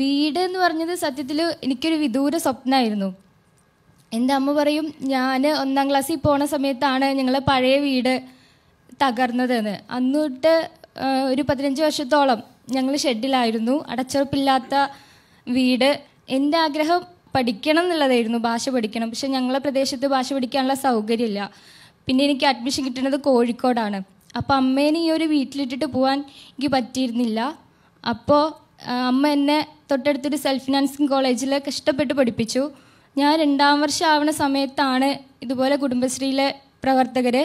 വീട് എന്ന് പറഞ്ഞത് സത്യത്തിൽ എനിക്കൊരു വിദൂര സ്വപ്നമായിരുന്നു എൻ്റെ അമ്മ പറയും ഞാൻ ഒന്നാം ക്ലാസ്സിൽ പോണ സമയത്താണ് ഞങ്ങൾ പഴയ വീട് തകർന്നതെന്ന് അന്ന് തൊട്ട് ഒരു പതിനഞ്ച് വർഷത്തോളം ഞങ്ങൾ ഷെഡിലായിരുന്നു അടച്ചുറപ്പില്ലാത്ത വീട് എൻ്റെ ആഗ്രഹം പഠിക്കണം എന്നുള്ളതായിരുന്നു ഭാഷ പഠിക്കണം പക്ഷെ ഞങ്ങളെ പ്രദേശത്ത് ഭാഷ പഠിക്കാനുള്ള സൗകര്യമില്ല പിന്നെ എനിക്ക് അഡ്മിഷൻ കിട്ടുന്നത് കോഴിക്കോടാണ് അപ്പോൾ അമ്മേനെ ഈ ഒരു വീട്ടിലിട്ടിട്ട് പോകാൻ എനിക്ക് പറ്റിയിരുന്നില്ല അപ്പോൾ അമ്മ എന്നെ തൊട്ടടുത്തൊരു സെൽഫ് ഫിനാൻസിങ് കോളേജിൽ കഷ്ടപ്പെട്ട് പഠിപ്പിച്ചു ഞാൻ രണ്ടാം വർഷം ആവണ സമയത്താണ് ഇതുപോലെ കുടുംബശ്രീയിലെ പ്രവർത്തകർ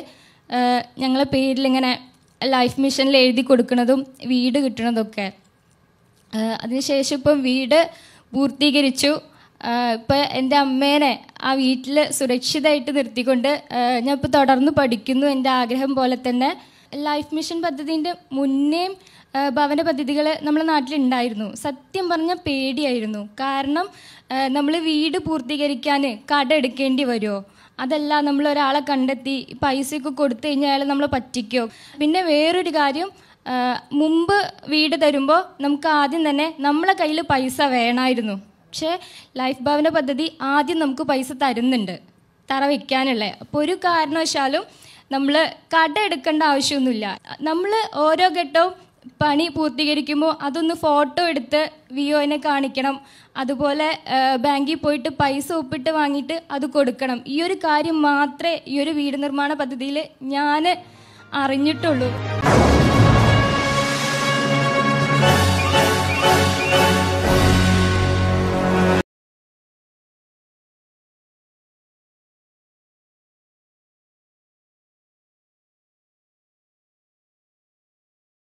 ഞങ്ങളെ പേരിലിങ്ങനെ ലൈഫ് മിഷനിൽ എഴുതി കൊടുക്കുന്നതും വീട് കിട്ടുന്നതൊക്കെ അതിനുശേഷം ഇപ്പം വീട് പൂർത്തീകരിച്ചു ഇപ്പോൾ എൻ്റെ അമ്മേനെ ആ വീട്ടിൽ സുരക്ഷിതമായിട്ട് നിർത്തിക്കൊണ്ട് ഞാൻ ഇപ്പോൾ തുടർന്ന് പഠിക്കുന്നു എൻ്റെ ആഗ്രഹം പോലെ തന്നെ ലൈഫ് മിഷൻ പദ്ധതിൻ്റെ മുന്നേയും ഭവന പദ്ധതികൾ നമ്മുടെ നാട്ടിലുണ്ടായിരുന്നു സത്യം പറഞ്ഞാൽ പേടിയായിരുന്നു കാരണം നമ്മൾ വീട് പൂർത്തീകരിക്കാൻ കട എടുക്കേണ്ടി വരുമോ അതല്ല നമ്മൾ ഒരാളെ കണ്ടെത്തി പൈസയൊക്കെ കൊടുത്തു കഴിഞ്ഞാൽ അയാൾ നമ്മളെ പറ്റിക്കോ പിന്നെ വേറൊരു കാര്യം മുമ്പ് വീട് തരുമ്പോൾ നമുക്ക് ആദ്യം തന്നെ നമ്മളെ കയ്യിൽ പൈസ വേണമായിരുന്നു പക്ഷേ ലൈഫ് ഭവന പദ്ധതി ആദ്യം നമുക്ക് പൈസ തരുന്നുണ്ട് തറ വയ്ക്കാനുള്ള അപ്പോൾ ഒരു കാരണവശാലും നമ്മൾ കട എടുക്കേണ്ട ആവശ്യമൊന്നുമില്ല നമ്മൾ ഓരോ ഘട്ടവും പണി പൂർത്തീകരിക്കുമ്പോൾ അതൊന്ന് ഫോട്ടോ എടുത്ത് വി ഒനെ കാണിക്കണം അതുപോലെ ബാങ്കിൽ പോയിട്ട് പൈസ ഒപ്പിട്ട് വാങ്ങിയിട്ട് അത് കൊടുക്കണം ഈ ഒരു കാര്യം മാത്രമേ ഈ ഒരു വീട് നിർമ്മാണ പദ്ധതിയിൽ ഞാൻ അറിഞ്ഞിട്ടുള്ളൂ